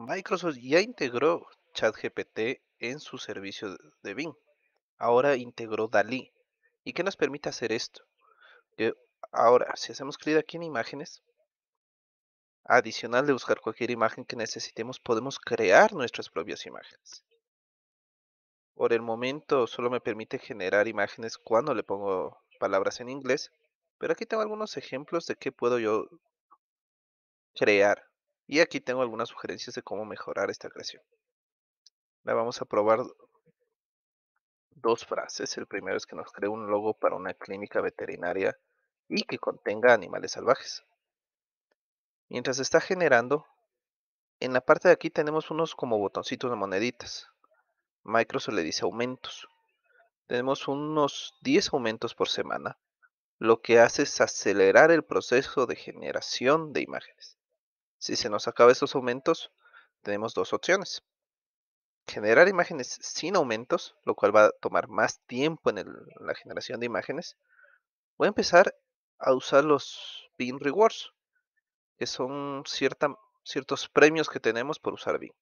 Microsoft ya integró ChatGPT en su servicio de Bing. Ahora integró Dalí. ¿Y qué nos permite hacer esto? ahora, si hacemos clic aquí en imágenes, adicional de buscar cualquier imagen que necesitemos, podemos crear nuestras propias imágenes. Por el momento solo me permite generar imágenes cuando le pongo palabras en inglés, pero aquí tengo algunos ejemplos de qué puedo yo crear y aquí tengo algunas sugerencias de cómo mejorar esta creación. La vamos a probar dos frases. El primero es que nos cree un logo para una clínica veterinaria y que contenga animales salvajes. Mientras está generando, en la parte de aquí tenemos unos como botoncitos de moneditas. Microsoft le dice aumentos. Tenemos unos 10 aumentos por semana, lo que hace es acelerar el proceso de generación de imágenes. Si se nos acaba estos aumentos, tenemos dos opciones. Generar imágenes sin aumentos, lo cual va a tomar más tiempo en, la generación de imágenes. Voy a empezar a usar los Bean Rewards, que son ciertos premios que tenemos por usar Bean.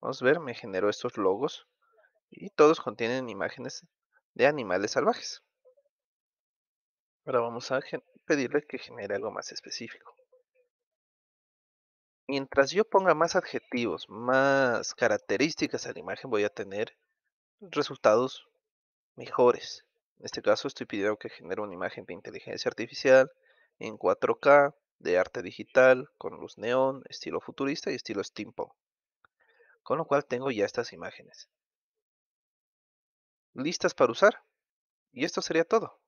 Vamos a ver, me generó estos logos y todos contienen imágenes de animales salvajes. Ahora vamos a pedirle que genere algo más específico mientras yo ponga más adjetivos, más características a la imagen, voy a tener resultados mejores. En este caso estoy pidiendo que genere una imagen de inteligencia artificial en 4K, de arte digital, con luz neón, estilo futurista y estilo steampunk. Con lo cual tengo ya estas imágenes. Listas para usar. Y esto sería todo.